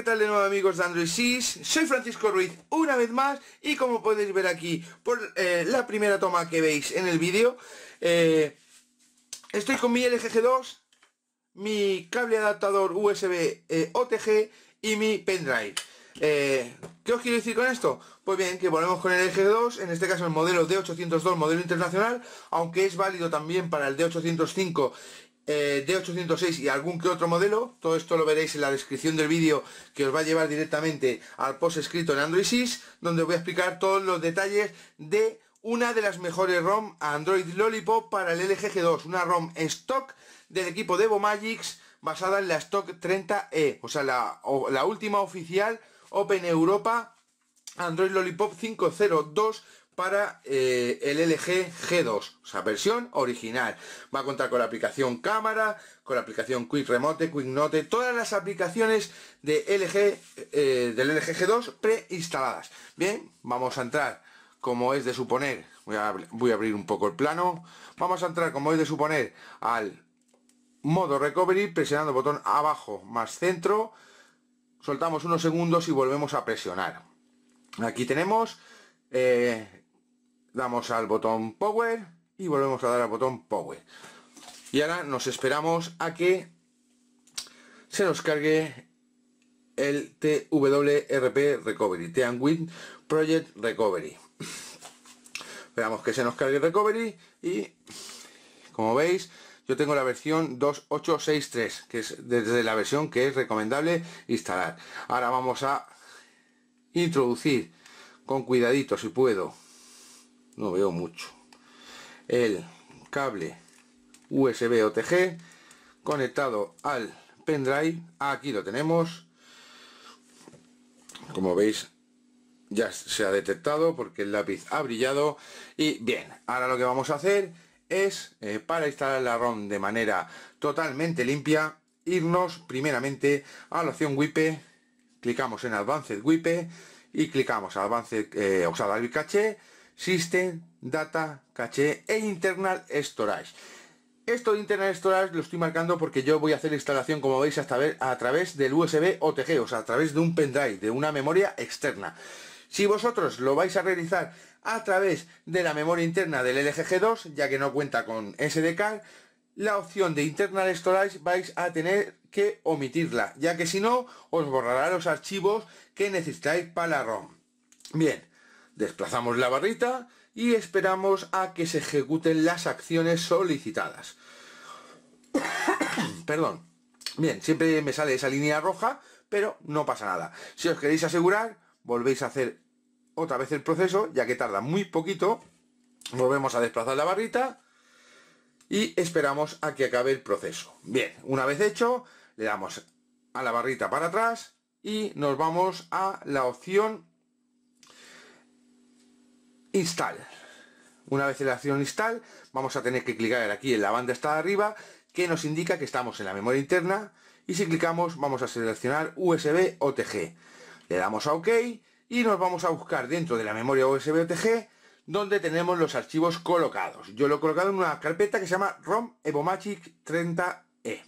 ¿qué tal de nuevo amigos de Android 6? Soy Francisco Ruiz una vez más y como podéis ver aquí por eh, la primera toma que veis en el vídeo eh, Estoy con mi LGG2, mi cable adaptador USB eh, OTG y mi pendrive ¿Qué os quiero decir con esto? Pues bien, que volvemos con el LGG2, en este caso el modelo D802, modelo internacional Aunque es válido también para el D805 de eh, D806 y algún que otro modelo, todo esto lo veréis en la descripción del vídeo que os va a llevar directamente al post escrito en Android 6, donde voy a explicar todos los detalles de una de las mejores ROM Android Lollipop para el lgg 2 una ROM stock del equipo Devo Magix basada en la stock 30E, o sea, la, la última oficial Open Europa Android Lollipop 502 para el eh, LG G2, o sea, versión original. Va a contar con la aplicación cámara, con la aplicación Quick Remote, Quick Note, todas las aplicaciones de LG, eh, del LG G2 preinstaladas. Bien, vamos a entrar como es de suponer, voy a, voy a abrir un poco el plano, vamos a entrar como es de suponer al modo recovery presionando el botón abajo más centro, soltamos unos segundos y volvemos a presionar. Aquí tenemos eh, damos al botón power y volvemos a dar al botón power y ahora nos esperamos a que se nos cargue el TWRP Recovery, Teanwin Project Recovery. Esperamos que se nos cargue el Recovery y como veis yo tengo la versión 2863 que es desde la versión que es recomendable instalar. Ahora vamos a introducir con cuidadito si puedo no veo mucho el cable USB OTG conectado al pendrive aquí lo tenemos como veis ya se ha detectado porque el lápiz ha brillado y bien ahora lo que vamos a hacer es eh, para instalar la ROM de manera totalmente limpia irnos primeramente a la opción WIPE clicamos en Advanced WIPE y clicamos Advanced eh, o System Data Cache e Internal Storage. Esto de Internal Storage lo estoy marcando porque yo voy a hacer la instalación, como veis, hasta ver, a través del USB OTG, o sea, a través de un pendrive, de una memoria externa. Si vosotros lo vais a realizar a través de la memoria interna del LGG2, ya que no cuenta con card la opción de Internal Storage vais a tener que omitirla, ya que si no, os borrará los archivos que necesitáis para la ROM. Bien, Desplazamos la barrita y esperamos a que se ejecuten las acciones solicitadas. Perdón. Bien, siempre me sale esa línea roja, pero no pasa nada. Si os queréis asegurar, volvéis a hacer otra vez el proceso, ya que tarda muy poquito. Volvemos a desplazar la barrita y esperamos a que acabe el proceso. Bien, una vez hecho, le damos a la barrita para atrás y nos vamos a la opción install una vez en la acción install vamos a tener que clicar aquí en la banda está arriba que nos indica que estamos en la memoria interna y si clicamos vamos a seleccionar USB OTG le damos a OK y nos vamos a buscar dentro de la memoria USB OTG donde tenemos los archivos colocados yo lo he colocado en una carpeta que se llama ROM Evomagic 30E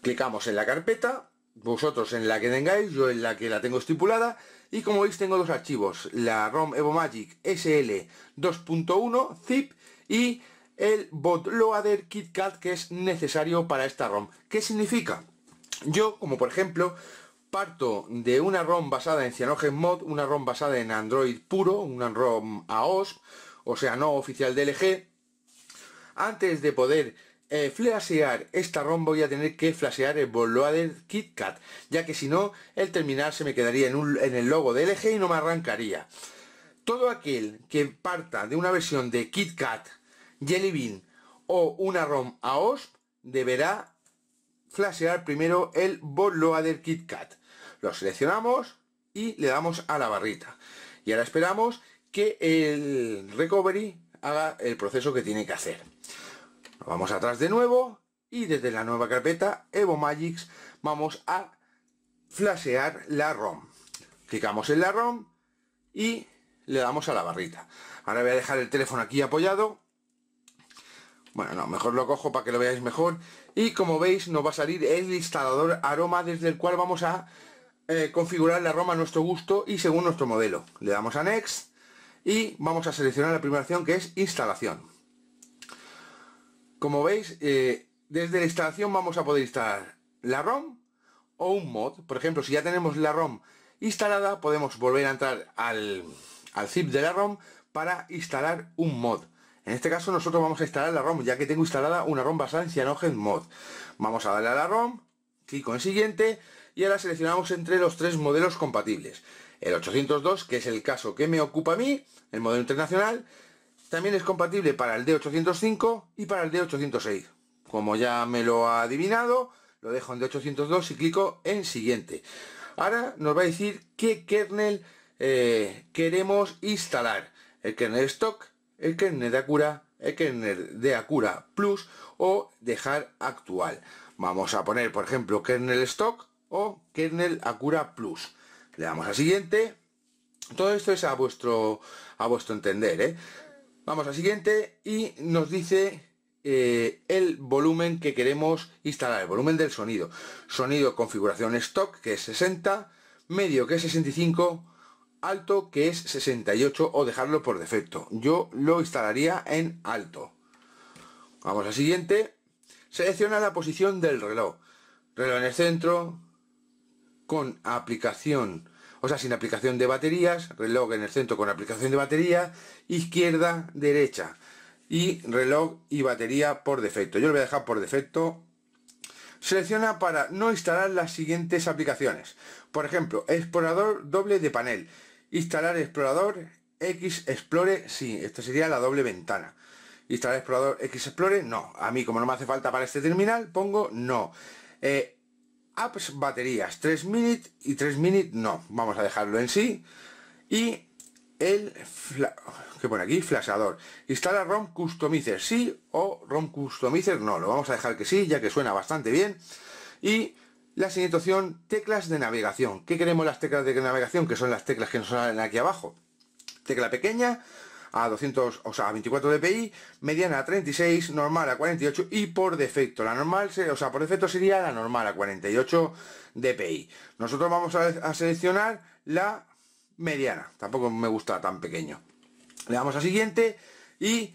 clicamos en la carpeta vosotros en la que tengáis yo en la que la tengo estipulada y como veis tengo dos archivos, la ROM EvoMagic SL 2.1 zip y el bootloader Kitcat que es necesario para esta ROM. ¿Qué significa? Yo, como por ejemplo, parto de una ROM basada en CyanogenMod, una ROM basada en Android puro, una ROM AOSP, o sea, no oficial de LG, antes de poder eh, flashear esta ROM voy a tener que flashear el bootloader KitKat, ya que si no, el terminal se me quedaría en, en el logo de LG y no me arrancaría. Todo aquel que parta de una versión de KitKat, Jelly Bean o una ROM AOSP deberá flashear primero el bootloader KitKat. Lo seleccionamos y le damos a la barrita. Y ahora esperamos que el recovery haga el proceso que tiene que hacer vamos atrás de nuevo y desde la nueva carpeta Evo Magix vamos a flashear la ROM. Clicamos en la ROM y le damos a la barrita. Ahora voy a dejar el teléfono aquí apoyado. Bueno, no, mejor lo cojo para que lo veáis mejor. Y como veis nos va a salir el instalador aroma desde el cual vamos a eh, configurar la ROM a nuestro gusto y según nuestro modelo. Le damos a Next y vamos a seleccionar la primera opción que es instalación. Como veis, eh, desde la instalación vamos a poder instalar la ROM o un mod. Por ejemplo, si ya tenemos la ROM instalada, podemos volver a entrar al, zip de la ROM para instalar un mod. En este caso nosotros vamos a instalar la ROM, ya que tengo instalada una ROM basada en CyanogenMod. Mod. Vamos a darle a la ROM, clic en siguiente, y ahora seleccionamos entre los tres modelos compatibles. El 802, que es el caso que me ocupa a mí, el modelo internacional, también es compatible para el D805 y para el D806. Como ya me lo ha adivinado, lo dejo en D802 y clico en siguiente. Ahora nos va a decir qué kernel eh, queremos instalar. El kernel stock, el kernel de Acura, el kernel de Acura Plus o dejar actual. Vamos a poner, por ejemplo, kernel stock o kernel Acura Plus. Le damos a siguiente. Todo esto es a vuestro, a vuestro entender, ¿eh? Vamos al siguiente y nos dice eh, el volumen que queremos instalar, el volumen del sonido. Sonido configuración stock que es 60, medio que es 65, alto que es 68 o dejarlo por defecto. Yo lo instalaría en alto. Vamos al siguiente. Selecciona la posición del reloj. Reloj en el centro con aplicación o sea, sin aplicación de baterías, reloj en el centro con aplicación de batería, izquierda, derecha, y reloj y batería por defecto. Yo lo voy a dejar por defecto. Selecciona para no instalar las siguientes aplicaciones. Por ejemplo, explorador doble de panel. Instalar explorador X Explore, sí, esto sería la doble ventana. Instalar explorador X Explore, no. A mí como no me hace falta para este terminal, pongo no. Eh, apps baterías 3 minute y 3 minute no vamos a dejarlo en sí y el que pone aquí flasador instala rom customizer sí o rom customizer no lo vamos a dejar que sí ya que suena bastante bien y la siguiente opción teclas de navegación ¿Qué queremos las teclas de navegación que son las teclas que nos salen aquí abajo tecla pequeña a 200, o sea, a 24 dpi, mediana a 36, normal a 48 y por defecto. La normal, o sea, por defecto sería la normal a 48 dpi. Nosotros vamos a, seleccionar la mediana. Tampoco me gusta tan pequeño. Le damos a siguiente y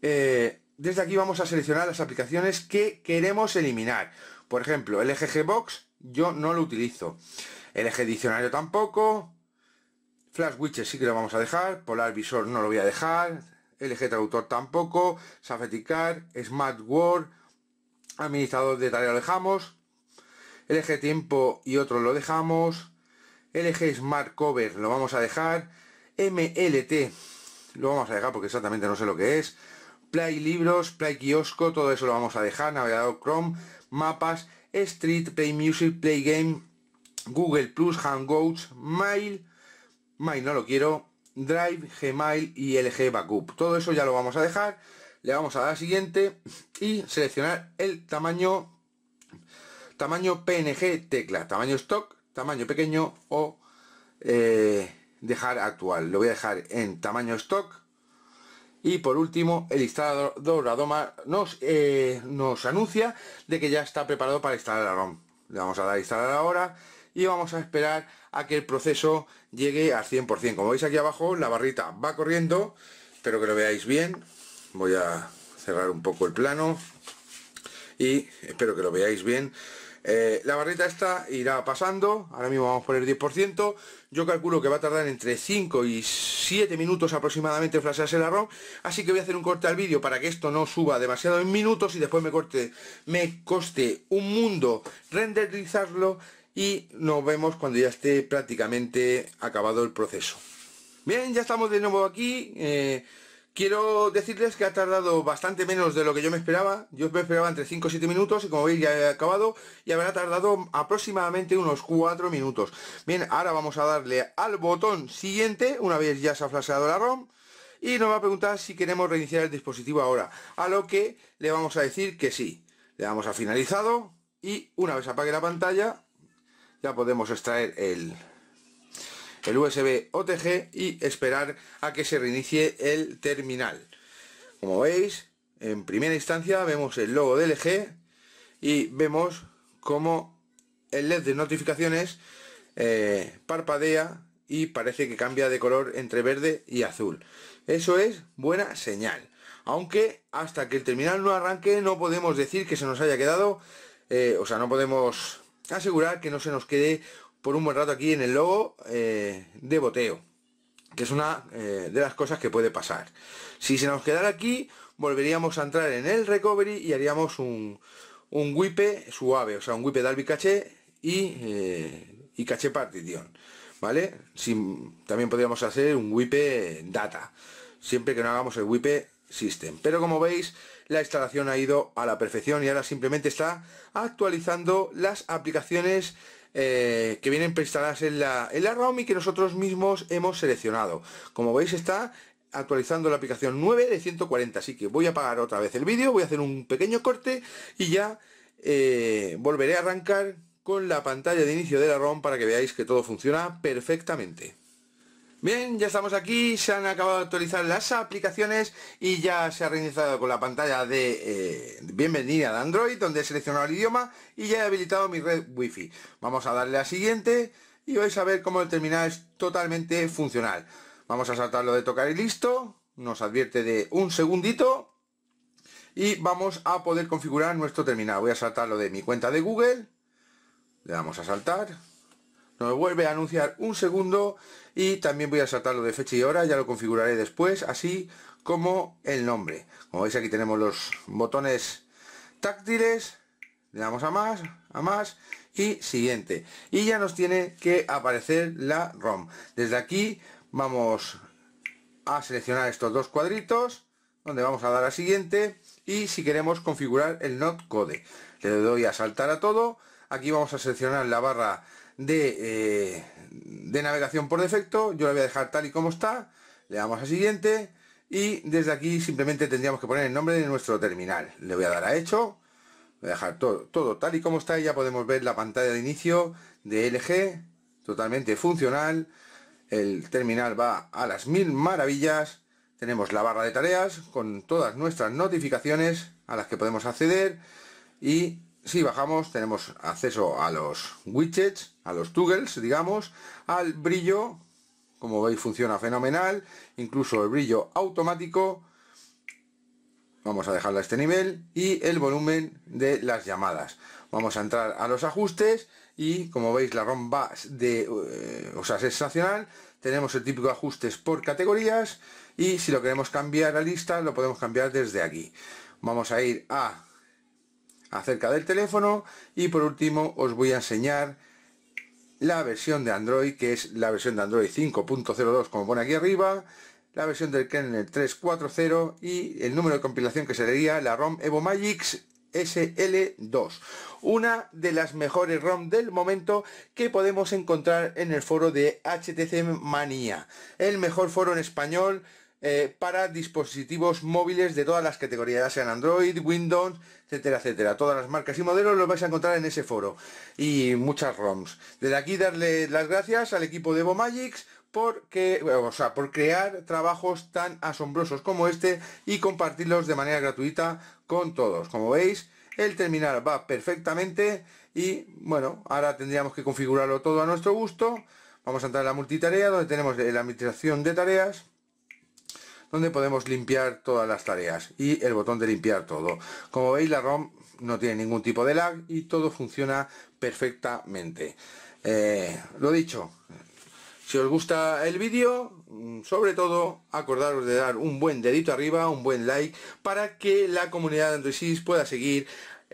eh, desde aquí vamos a seleccionar las aplicaciones que queremos eliminar. Por ejemplo, el eje Box yo no lo utilizo. El eje diccionario tampoco, Flash Witcher sí que lo vamos a dejar, Polar Visor no lo voy a dejar, LG Traductor tampoco, Safety Smart Word, Administrador de tarea lo dejamos, LG Tiempo y otro lo dejamos, LG Smart Cover lo vamos a dejar, MLT lo vamos a dejar porque exactamente no sé lo que es, Play Libros, Play Kiosco, todo eso lo vamos a dejar, navegador Chrome, mapas, Street, Play Music, Play Game, Google Plus, Hangouts, Mail, Mail no lo quiero, Drive, Gmail y LG Backup. Todo eso ya lo vamos a dejar. Le vamos a dar siguiente y seleccionar el tamaño tamaño PNG tecla, tamaño stock, tamaño pequeño o eh, dejar actual. Lo voy a dejar en tamaño stock. Y por último, el instalador Adoma nos, eh, nos anuncia de que ya está preparado para instalar la ROM. Le vamos a dar a instalar ahora y vamos a esperar a que el proceso llegue al 100%. Como veis aquí abajo, la barrita va corriendo, espero que lo veáis bien. Voy a cerrar un poco el plano y espero que lo veáis bien. Eh, la barrita esta irá pasando, ahora mismo vamos por el 10%, yo calculo que va a tardar entre 5 y 7 minutos aproximadamente flashearse el ROM, así que voy a hacer un corte al vídeo para que esto no suba demasiado en minutos y después me corte, me coste un mundo renderizarlo y nos vemos cuando ya esté prácticamente acabado el proceso. Bien, ya estamos de nuevo aquí. Eh, quiero decirles que ha tardado bastante menos de lo que yo me esperaba. Yo me esperaba entre 5 o 7 minutos y como veis ya he acabado y habrá tardado aproximadamente unos 4 minutos. Bien, ahora vamos a darle al botón siguiente una vez ya se ha flasheado la ROM y nos va a preguntar si queremos reiniciar el dispositivo ahora. A lo que le vamos a decir que sí. Le damos a finalizado y una vez apague la pantalla ya podemos extraer el, el USB OTG y esperar a que se reinicie el terminal. Como veis, en primera instancia vemos el logo del LG e y vemos como el LED de notificaciones eh, parpadea y parece que cambia de color entre verde y azul. Eso es buena señal. Aunque hasta que el terminal no arranque no podemos decir que se nos haya quedado, eh, o sea, no podemos asegurar que no se nos quede por un buen rato aquí en el logo eh, de boteo que es una eh, de las cosas que puede pasar si se nos quedara aquí volveríamos a entrar en el recovery y haríamos un, un wipe suave o sea un wipe dalby caché eh, y, caché partition vale también podríamos hacer un wipe data siempre que no hagamos el wipe pero como veis, la instalación ha ido a la perfección y ahora simplemente está actualizando las aplicaciones eh, que vienen preinstaladas en la, ROM y que nosotros mismos hemos seleccionado. Como veis, está actualizando la aplicación 9 de 140. Así que voy a apagar otra vez el vídeo, voy a hacer un pequeño corte y ya eh, volveré a arrancar con la pantalla de inicio de la ROM para que veáis que todo funciona perfectamente. Bien, ya estamos aquí, se han acabado de actualizar las aplicaciones y ya se ha reiniciado con la pantalla de eh, bienvenida de Android, donde he seleccionado el idioma y ya he habilitado mi red Wi-Fi. Vamos a darle a siguiente y vais a ver cómo el terminal es totalmente funcional. Vamos a saltarlo de tocar y listo, nos advierte de un segundito y vamos a poder configurar nuestro terminal. Voy a saltarlo de mi cuenta de Google, le damos a saltar nos vuelve a anunciar un segundo y también voy a saltarlo de fecha y hora, ya lo configuraré después, así como el nombre. Como veis aquí tenemos los botones táctiles, le damos a más, a más y siguiente. Y ya nos tiene que aparecer la ROM. Desde aquí vamos a seleccionar estos dos cuadritos, donde vamos a dar a siguiente y si queremos configurar el not code. Le doy a saltar a todo Aquí vamos a seleccionar la barra eh, de, navegación por defecto. Yo la voy a dejar tal y como está. Le damos a siguiente. Y desde aquí simplemente tendríamos que poner el nombre de nuestro terminal. Le voy a dar a hecho. Voy a dejar todo, todo tal y como está. Y ya podemos ver la pantalla de inicio de LG. Totalmente funcional. El terminal va a las mil maravillas. Tenemos la barra de tareas con todas nuestras notificaciones a las que podemos acceder y si bajamos tenemos acceso a los widgets, a los toggles, digamos, al brillo, como veis funciona fenomenal, incluso el brillo automático, vamos a dejarlo a este nivel, y el volumen de las llamadas. Vamos a entrar a los ajustes y como veis la ROM va de, eh, sensacional, tenemos el típico ajustes por categorías y si lo queremos cambiar a lista lo podemos cambiar desde aquí. Vamos a ir a acerca del teléfono y por último os voy a enseñar la versión de Android, que es la versión de Android 5.02 como pone aquí arriba, la versión del kernel 3.4.0 y el número de compilación que sería la ROM Evo Magix SL2. Una de las mejores ROM del momento que podemos encontrar en el foro de HTC Manía. El mejor foro en español eh, para dispositivos móviles de todas las categorías, ya sean Android, Windows, etcétera, etcétera. Todas las marcas y modelos los vais a encontrar en ese foro y muchas ROMs. Desde aquí darle las gracias al equipo de Bomagics porque, por crear trabajos tan asombrosos como este y compartirlos de manera gratuita con todos. Como veis, el terminal va perfectamente y bueno, ahora tendríamos que configurarlo todo a nuestro gusto. Vamos a entrar en la multitarea donde tenemos la administración de tareas donde podemos limpiar todas las tareas y el botón de limpiar todo. Como veis la ROM no tiene ningún tipo de lag y todo funciona perfectamente. Eh, lo dicho, si os gusta el vídeo, mm, sobre todo acordaros de dar un buen dedito arriba, un buen like, para que la comunidad de Android 6 pueda seguir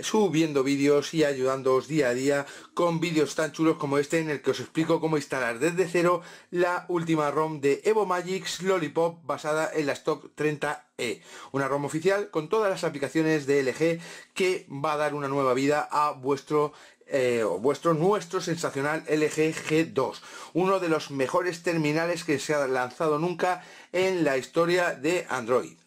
subiendo vídeos y ayudándoos día a día con vídeos tan chulos como este en el que os explico cómo instalar desde cero la última ROM de Evo Magix Lollipop basada en la Stock 30E, una ROM oficial con todas las aplicaciones de LG que va a dar una nueva vida a vuestro eh, vuestro nuestro sensacional LG G2, uno de los mejores terminales que se ha lanzado nunca en la historia de Android.